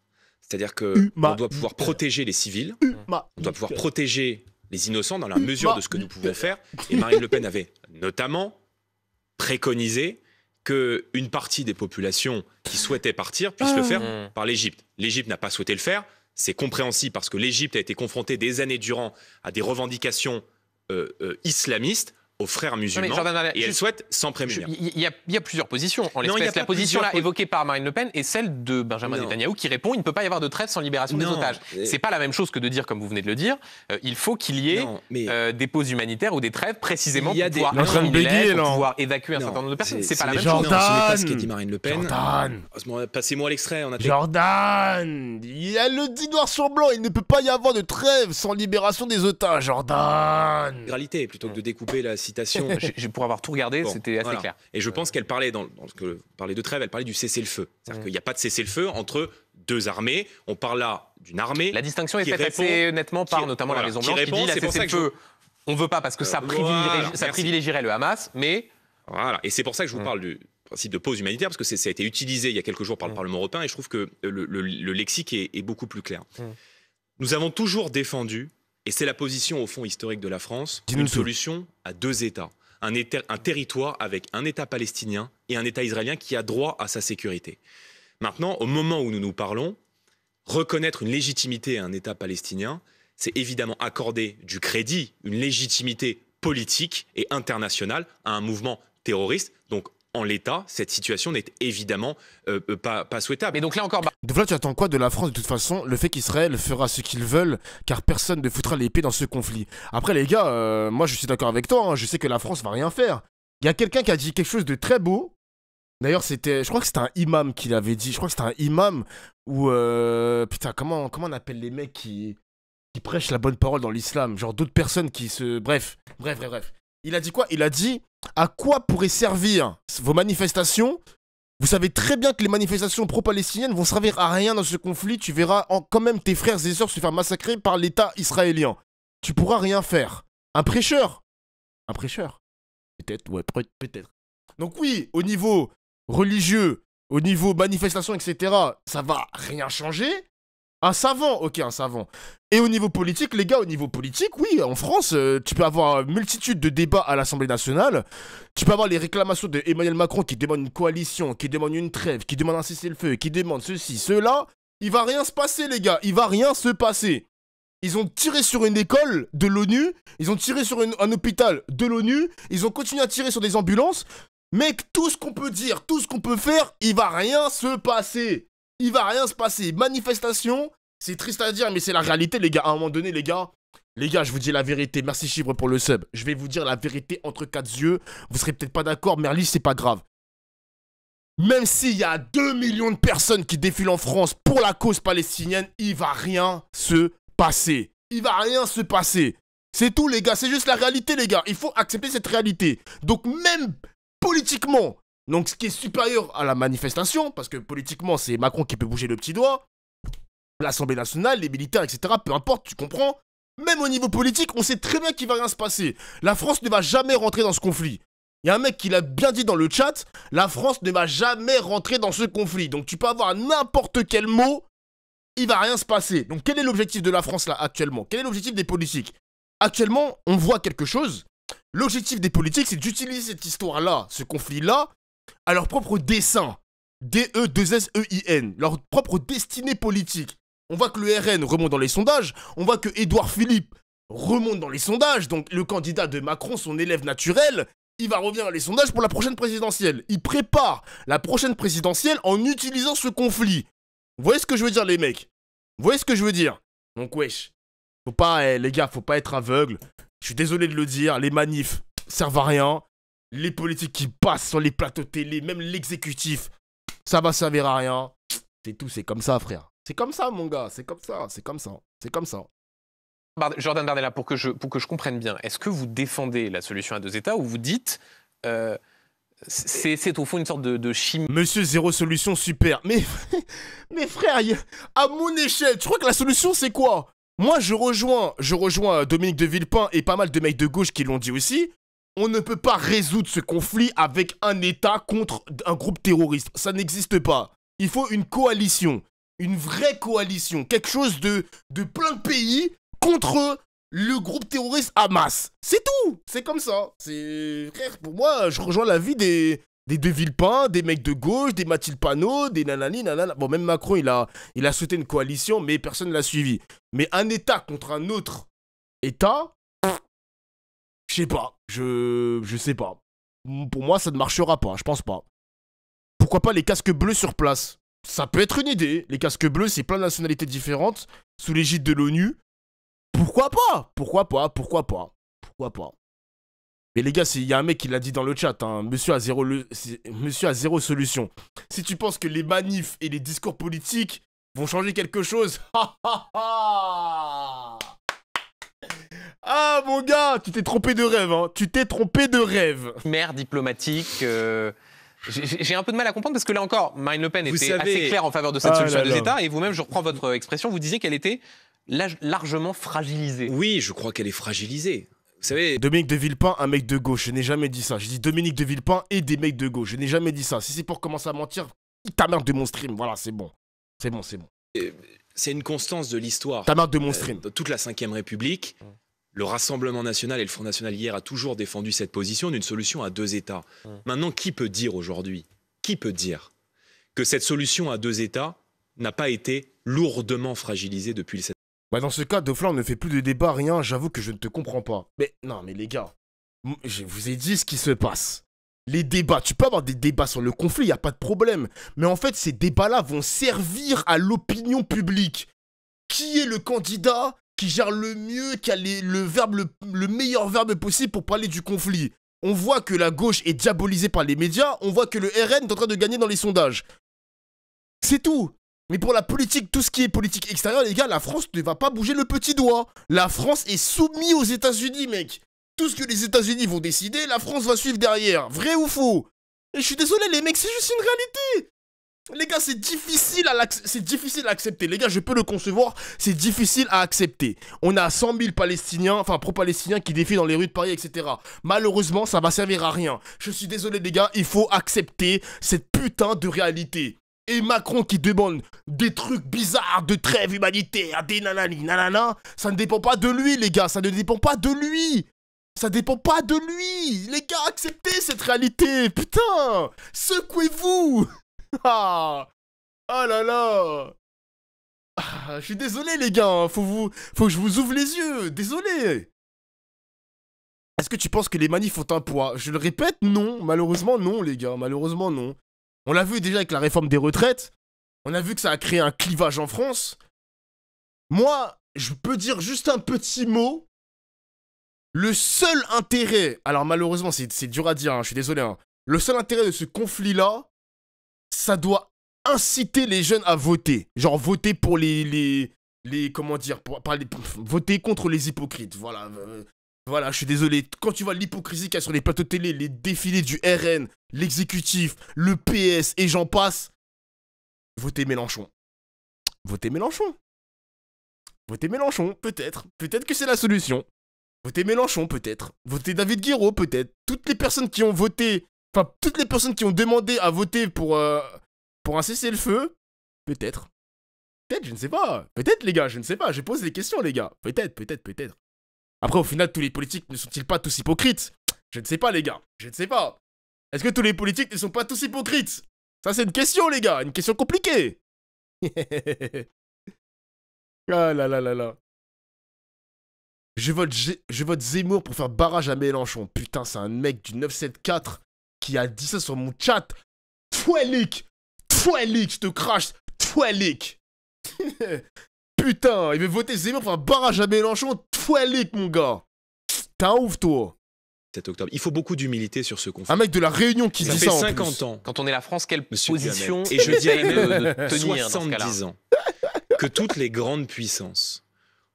C'est-à-dire que on doit pouvoir protéger les civils, on doit pouvoir protéger les innocents dans la mesure de ce que nous pouvons faire. Et Marine Le Pen avait notamment préconisé qu'une partie des populations qui souhaitaient partir puissent le ah. faire mm. par l'Égypte. L'Égypte n'a pas souhaité le faire. C'est compréhensible parce que l'Égypte a été confrontée des années durant à des revendications euh, euh, islamistes aux frères musulmans non, et elle souhaite sans prémunir. Il y, a plusieurs positions. En l'espèce, la position là, évoquée par Marine Le Pen est celle de Benjamin Netanyahu qui répond il ne peut pas y avoir de trêve sans libération des otages. C'est pas la même chose que de dire, comme vous venez de le dire, euh, il faut qu'il y ait euh, des pauses humanitaires ou des trêves précisément pour pouvoir, évacuer un certain nombre de personnes. C'est pas la même chose. Jordan ce pas ce dit Marine Le Pen. Ah, passez-moi l'extrait. Jordan Il a le dit noir sur blanc il ne peut pas y avoir de trêve sans libération des otages, Jordan Réalité, plutôt que de découper la citation. pour avoir tout regardé, c'était assez clair. Et je pense euh. qu'elle parlait, dans, dans, ce que parlait de trêve, elle parlait du cessez-le-feu. C'est-à-dire qu'il n'y a pas de cessez-le-feu entre deux armées. On parle là d'une armée. La distinction est faite assez nettement par notamment la Maison Blanche qui, dit la cessez-le-feu. On ne veut pas parce que euh, ça, privilégierait, le Hamas, mais. Voilà. Et c'est pour ça que je vous mm. parle du, principe de pause humanitaire, parce que ça a été utilisé il y a quelques jours par le mm. Parlement européen, et je trouve que le, lexique est, beaucoup plus clair. Mm. Nous avons toujours défendu et c'est la position, au fond, historique de la France, une solution à deux États. Un, un territoire avec un État palestinien et un État israélien qui a droit à sa sécurité. Maintenant, au moment où nous nous parlons, reconnaître une légitimité à un État palestinien, c'est évidemment accorder du crédit, une légitimité politique et internationale à un mouvement terroriste, donc en l'état, cette situation n'est évidemment euh, euh, pas, souhaitable. Mais donc là encore. Bah- de là, tu attends quoi de la France de toute façon Le fait qu'Israël fera ce qu'ils veulent, car personne ne foutra l'épée dans ce conflit. Après, les gars, euh, moi je suis d'accord avec toi, hein. je sais que la France va rien faire. Il y a quelqu'un qui a dit quelque chose de très beau. D'ailleurs, c'était, je crois que c'était un imam qui l'avait dit. Je crois que c'était un imam ou putain, comment comment on appelle les mecs qui qui prêchent la bonne parole dans l'islam, genre d'autres personnes qui se, bref, bref, bref, bref. Il a dit quoi Il a dit à quoi pourraient servir vos manifestations Vous savez très bien que les manifestations pro-palestiniennes vont servir à rien dans ce conflit. Tu verras en, quand même tes frères et sœurs se faire massacrer par l'État israélien. Tu pourras rien faire. Un prêcheur Un prêcheur Peut-être, ouais, peut-être. Donc oui, au niveau religieux, au niveau manifestation, etc., ça va rien changer. Un savant, ok, un savant. Et au niveau politique, les gars, au niveau politique, oui, en France, euh, tu peux avoir multitude de débats à l'Assemblée nationale. Tu peux avoir les réclamations d'Emmanuel Macron qui demande une coalition, qui demande une trêve, qui demande un cessez-le-feu, qui demande ceci, cela. Il va rien se passer, les gars. Il va rien se passer. Ils ont tiré sur une école de l'ONU, ils ont tiré sur un hôpital de l'ONU, ils ont continué à tirer sur des ambulances. Mec, tout ce qu'on peut dire, tout ce qu'on peut faire, il va rien se passer il va rien se passer. Manifestation, c'est triste à dire, mais c'est la réalité, les gars. À un moment donné, les gars, les gars, je vous dis la vérité. Merci Chibre pour le sub. Je vais vous dire la vérité entre quatre yeux. Vous serez peut-être pas d'accord, ce c'est pas grave. Même s'il y a 2 millions de personnes qui défilent en France pour la cause palestinienne, il va rien se passer. Il va rien se passer. C'est tout, les gars. C'est juste la réalité, les gars. Il faut accepter cette réalité. Donc, même politiquement, donc ce qui est supérieur à la manifestation, parce que politiquement c'est Macron qui peut bouger le petit doigt, l'Assemblée nationale, les militaires, etc., peu importe, tu comprends. Même au niveau politique, on sait très bien qu'il va rien se passer. La France ne va jamais rentrer dans ce conflit. Il y a un mec qui l'a bien dit dans le chat, la France ne va jamais rentrer dans ce conflit. Donc tu peux avoir n'importe quel mot, il va rien se passer. Donc quel est l'objectif de la France là actuellement Quel est l'objectif des politiques Actuellement, on voit quelque chose. L'objectif des politiques, c'est d'utiliser cette histoire-là, ce conflit-là, à leur propre dessin, D-E-2-S-E-I-N, leur propre destinée politique. On voit que le RN remonte dans les sondages, on voit que Édouard Philippe remonte dans les sondages, donc le candidat de Macron, son élève naturel, il va revenir dans les sondages pour la prochaine présidentielle. Il prépare la prochaine présidentielle en utilisant ce conflit. Vous voyez ce que je veux dire, les mecs Vous voyez ce que je veux dire Donc, wesh. Faut pas, eh, les gars, faut pas être aveugle. Je suis désolé de le dire, les manifs servent à rien les politiques qui passent sur les plateaux télé, même l'exécutif, ça va servir à rien. C'est tout, c'est comme ça, frère. C'est comme ça, mon gars, c'est comme ça, c'est comme ça, c'est comme ça. Jordan Bardella, pour que je, pour que je comprenne bien, est-ce que vous défendez la solution à deux États ou vous dites. Euh, c'est au fond une sorte de, chimie. Monsieur Zéro Solution, super. Mais, frère, à mon échelle, je crois que la solution c'est quoi Moi je rejoins, je rejoins Dominique de Villepin et pas mal de mecs de gauche qui l'ont dit aussi. On ne peut pas résoudre ce conflit avec un État contre un groupe terroriste. Ça n'existe pas. Il faut une coalition. Une vraie coalition. Quelque chose de, de plein de pays contre le groupe terroriste Hamas. C'est tout. C'est comme ça. C'est. pour moi, je rejoins la vie des, des De des mecs de gauche, des Mathilde Panot, des nanani, nanana. Bon, même Macron, il a, il a souhaité une coalition, mais personne ne l'a suivi. Mais un État contre un autre État, je sais pas. Je. Je sais pas. Pour moi, ça ne marchera pas, hein, je pense pas. Pourquoi pas les casques bleus sur place Ça peut être une idée. Les casques bleus, c'est plein de nationalités différentes, sous l'égide de l'ONU. Pourquoi pas Pourquoi pas Pourquoi pas Pourquoi pas mais les gars, il y a un mec qui l'a dit dans le chat, hein, monsieur, a zéro monsieur a zéro solution. Si tu penses que les manifs et les discours politiques vont changer quelque chose, ha ha ha ah mon gars, tu t'es trompé de rêve, hein. Tu t'es trompé de rêve. Mère diplomatique. Euh, j'ai un peu de mal à comprendre parce que là encore, Marine Le Pen était assez claire en faveur de cette oh solution à États et vous-même, je reprends votre expression, vous disiez qu'elle était largement fragilisée. Oui, je crois qu'elle est fragilisée. Vous savez... Dominique de Villepin, un mec de gauche, je n'ai jamais dit ça. J'ai dit Dominique de Villepin et des mecs de gauche, je n'ai jamais dit ça. Si c'est pour commencer à mentir, ta mère de mon stream, voilà, c'est bon. C'est bon, c'est bon. Euh, c'est une constance de l'histoire. Ta mère de mon stream. Euh, toute la 5ème République, le Rassemblement national et le Front national hier a toujours défendu cette position d'une solution à deux États. Hum. Maintenant, qui peut dire aujourd'hui, qui peut dire que cette solution à deux États n'a pas été lourdement fragilisée depuis le 7 bah dans ce cas, Doflan ne fait plus de débat, rien, j'avoue que je ne te comprends pas. Mais non, mais les gars, je vous ai dit ce qui se passe. Les débats, tu peux avoir des débats sur le conflit, il a pas de problème. Mais en fait, ces débats-là vont servir à l'opinion publique. Qui est le candidat gère le mieux, qui a le, verbe, le, meilleur verbe possible pour parler du conflit. On voit que la gauche est diabolisée par les médias, on voit que le RN est en train de gagner dans les sondages. C'est tout. Mais pour la politique, tout ce qui est politique extérieure, les gars, la France ne va pas bouger le petit doigt. La France est soumise aux États-Unis, mec. Tout ce que les États-Unis vont décider, la France va suivre derrière. Vrai ou faux Et je suis désolé, les mecs, c'est juste une réalité. Les gars, c'est difficile à c'est difficile à accepter. Les gars, je peux le concevoir, c'est difficile à accepter. On a 100 000 Palestiniens, enfin pro-palestiniens qui défient dans les rues de Paris, etc. Malheureusement, ça va servir à rien. Je suis désolé, les gars, il faut accepter cette putain de réalité. Et Macron qui demande des trucs bizarres de trêve humanitaire, des nanani nanana, ça ne dépend pas de lui, les gars, ça ne dépend pas de lui. Ça dépend pas de lui. Les gars, acceptez cette réalité, putain. Secouez-vous. Ah Oh là là ah, Je suis désolé les gars, hein. faut, vous... faut que je vous ouvre les yeux, désolé Est-ce que tu penses que les manifs ont un poids Je le répète, non, malheureusement non les gars, malheureusement non. On l'a vu déjà avec la réforme des retraites, on a vu que ça a créé un clivage en France. Moi, je peux dire juste un petit mot. Le seul intérêt, alors malheureusement c'est dur à dire, hein, je suis désolé, hein. le seul intérêt de ce conflit-là, ça doit inciter les jeunes à voter. Genre voter pour les. les, comment dire Voter contre les hypocrites. Voilà. Euh, voilà, je suis désolé. Quand tu vois l'hypocrisie qu'il y a sur les plateaux télé, les défilés du RN, l'exécutif, le PS et j'en passe, votez Mélenchon. Votez Mélenchon. Votez Mélenchon, peut-être. Peut-être que c'est la solution. Votez Mélenchon, peut-être. Votez David Guiraud, peut-être. Toutes les personnes qui ont voté Enfin, toutes les personnes qui ont demandé à voter pour, euh, pour un cessez-le-feu, peut-être. Peut-être, je ne sais pas. Peut-être, les gars, je ne sais pas. Je pose des questions, les gars. Peut-être, peut-être, peut-être. Après, au final, tous les politiques ne sont-ils pas tous hypocrites Je ne sais pas, les gars. Je ne sais pas. Est-ce que tous les politiques ne sont pas tous hypocrites Ça, c'est une question, les gars. Une question compliquée. ah là là là là. Je vote, je vote Zemmour pour faire barrage à Mélenchon. Putain, c'est un mec du 974 qui a dit ça sur mon chat. Twelik Twelik, je te crache Twelik !» Putain, il veut voter Zemmour pour un barrage à Mélenchon Twelik, mon gars T'es un ouf, toi 7 octobre. Il faut beaucoup d'humilité sur ce conflit. Un mec de la Réunion qui dit fait ça fait 50 ans. Quand on est la France, quelle position Et je dirais même de tenir 70 ans que toutes les grandes puissances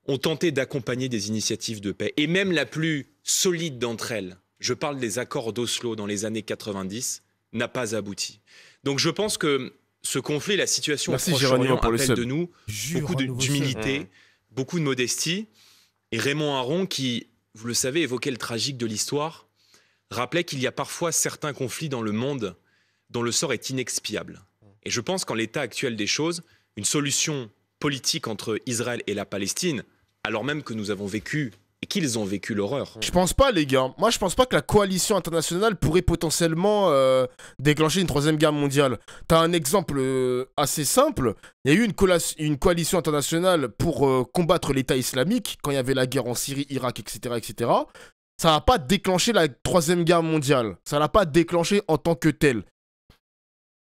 ont tenté d'accompagner des initiatives de paix et même la plus solide d'entre elles je parle des accords d'Oslo dans les années 90, n'a pas abouti. Donc je pense que ce conflit, la situation en au Proche-Orient appelle de nous beaucoup d'humilité, beaucoup de modestie. Et Raymond Aron, qui, vous le savez, évoquait le tragique de l'histoire, rappelait qu'il y a parfois certains conflits dans le monde dont le sort est inexpiable. Et je pense qu'en l'état actuel des choses, une solution politique entre Israël et la Palestine, alors même que nous avons vécu qu'ils ont vécu l'horreur. Je pense pas, les gars. Moi, je pense pas que la coalition internationale pourrait potentiellement euh, déclencher une troisième guerre mondiale. T'as un exemple euh, assez simple. Il y a eu une, coalition internationale pour euh, combattre l'État islamique quand il y avait la guerre en Syrie, Irak, etc., Ça n'a pas déclenché la troisième guerre mondiale. Ça l'a pas déclenché en tant que tel.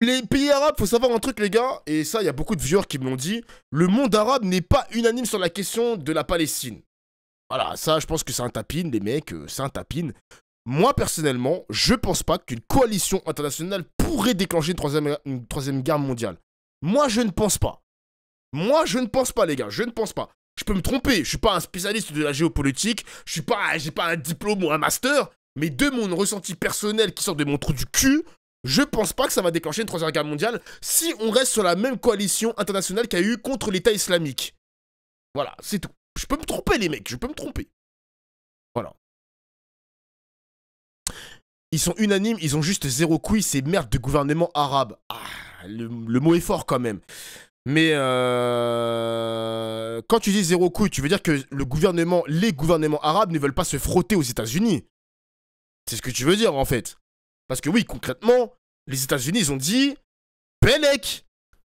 Les pays arabes, faut savoir un truc, les gars, et ça, il y a beaucoup de viewers qui me l'ont dit. Le monde arabe n'est pas unanime sur la question de la Palestine. Voilà, ça, je pense que c'est un tapine, les mecs, euh, c'est un tapine. Moi, personnellement, je pense pas qu'une coalition internationale pourrait déclencher une troisième, guerre mondiale. Moi, je ne pense pas. Moi, je ne pense pas, les gars, je ne pense pas. Je peux me tromper, je suis pas un spécialiste de la géopolitique, je suis pas, j'ai pas un diplôme ou un master, mais de mon ressenti personnel qui sort de mon trou du cul, je pense pas que ça va déclencher une troisième guerre mondiale si on reste sur la même coalition internationale qu'il y a eu contre l'État islamique. Voilà, c'est tout. Je peux me tromper, les mecs, je peux me tromper. Voilà. Ils sont unanimes, ils ont juste zéro couille, ces merdes de gouvernement arabe. Ah, le, mot est fort quand même. Mais euh, quand tu dis zéro couille, tu veux dire que le gouvernement, les gouvernements arabes ne veulent pas se frotter aux États-Unis. C'est ce que tu veux dire en fait. Parce que oui, concrètement, les États-Unis, ils ont dit Pelec,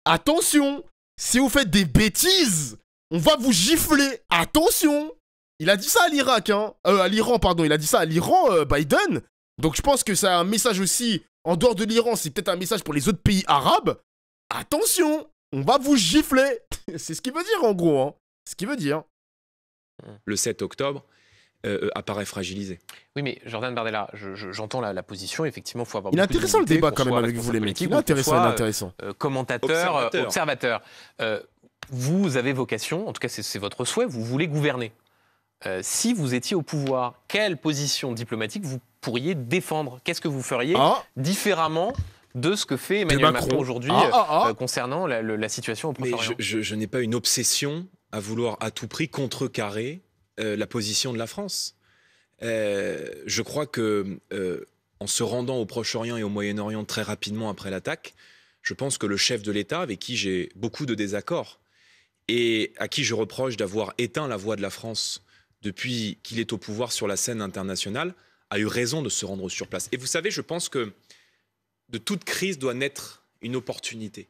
attention, si vous faites des bêtises, on va vous gifler. Attention Il a dit ça à l'Irak, hein. euh, à l'Iran, pardon. Il a dit ça à l'Iran, euh, Biden. Donc je pense que c'est un message aussi, en dehors de l'Iran, c'est peut-être un message pour les autres pays arabes. Attention On va vous gifler C'est ce qu'il veut dire, en gros, hein. Ce qu'il veut dire. Le 7 octobre, euh, apparaît fragilisé. Oui, mais Jordan Bardella, j'entends la, position. Effectivement, faut avoir. Il est intéressant le débat quand même avec vous les mecs. intéressant, intéressant. commentateur, observateur vous avez vocation, en tout cas c'est votre souhait, vous voulez gouverner. Euh, si vous étiez au pouvoir, quelle position diplomatique vous pourriez défendre Qu'est-ce que vous feriez ah. différemment de ce que fait Emmanuel Macron, aujourd'hui ah, ah, euh, concernant la, situation au Proche-Orient Je, n'ai pas une obsession à vouloir à tout prix contrecarrer euh, la position de la France. je crois que en se rendant au Proche-Orient et au Moyen-Orient très rapidement après l'attaque, je pense que le chef de l'État, avec qui j'ai beaucoup de désaccords, et à qui je reproche d'avoir éteint la voix de la France depuis qu'il est au pouvoir sur la scène internationale, a eu raison de se rendre sur place. Et vous savez, je pense que de toute crise doit naître une opportunité.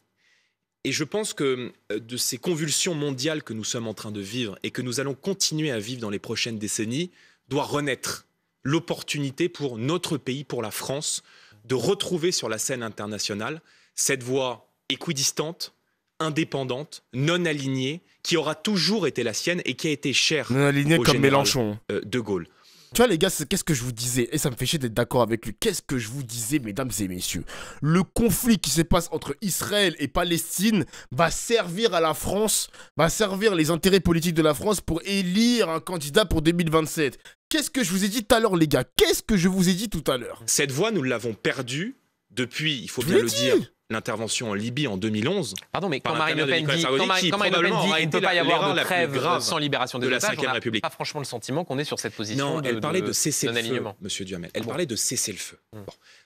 Et je pense que euh, de ces convulsions mondiales que nous sommes en train de vivre et que nous allons continuer à vivre dans les prochaines décennies, doit renaître l'opportunité pour notre pays, pour la France, de retrouver sur la scène internationale cette voix équidistante, indépendante, non alignée, qui aura toujours été la sienne et qui a été chère. Non alignée comme Mélenchon. Euh, de Gaulle. Tu vois les gars, qu'est-ce que je vous disais Et ça me fait chier d'être d'accord avec lui. Qu'est-ce que je vous disais, mesdames et messieurs Le conflit qui se passe entre Israël et Palestine va servir à la France, va servir les intérêts politiques de la France pour élire un candidat pour 2027. Qu'est-ce que je vous ai dit tout à l'heure, les gars Qu'est-ce que je vous ai dit tout à l'heure Cette voix, nous l'avons perdue depuis, il faut bien le dire, l'intervention en Libye en 2011. Pardon, mais quand Marine Le Pen dit, qu'il ne peut pas y avoir de trêve sans libération de la on République. pas franchement le sentiment qu'on est sur cette position. Non, de, elle parlait de, cesser le feu, Monsieur Elle parlait de cesser le feu. Mmh.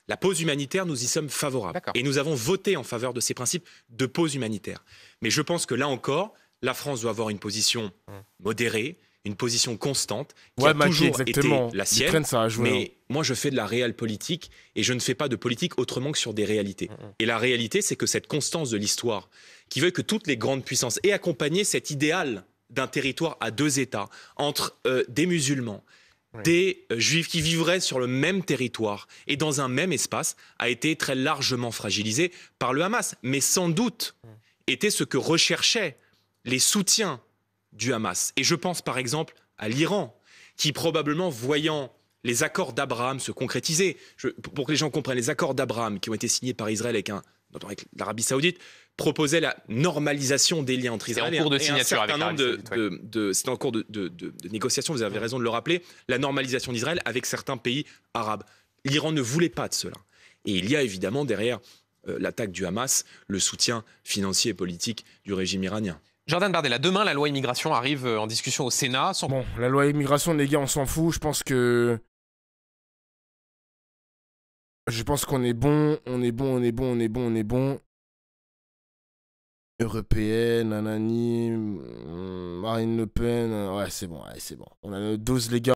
La pause humanitaire, nous y sommes favorables. Et nous avons voté en faveur de ces principes de pause humanitaire. Mais je pense que là encore, la France doit avoir une position mmh. modérée, une position constante qui a toujours été la sienne. mais moi, je fais de la réelle politique et je ne fais pas de politique autrement que sur des réalités. Mm, mm. Et la réalité, c'est que cette constance de l'histoire, qui veut que toutes les grandes puissances aient accompagné cet idéal d'un territoire à deux États entre euh, des musulmans, des euh, juifs qui vivraient sur le même territoire et dans un même espace, a été très largement fragilisée par le Hamas, mais sans doute mm. était ce que recherchaient les soutiens du Hamas. Et je pense par exemple à l'Iran, qui probablement voyant les accords d'Abraham se concrétiser, pour que les gens comprennent, les accords d'Abraham qui ont été signés par Israël avec, avec l'Arabie saoudite proposaient la normalisation des liens entre Israël et, en cours de c'est en cours de, négociation vous avez raison de le rappeler, la normalisation d'Israël avec certains pays arabes. L'Iran ne voulait pas de cela. Et il y a évidemment derrière euh, l'attaque du Hamas le soutien financier et politique du régime iranien. Jordan Bardella, demain, la loi immigration arrive euh, en discussion au Sénat. Bon, la loi immigration, les gars, on s'en fout. Je pense que. Je pense qu'on est bon, on est bon, on est bon, on est bon, on est bon. Européenne, Anani, mm, Marine Le Pen, euh, ouais, c'est bon, ouais, c'est bon. On a nos dose, les gars.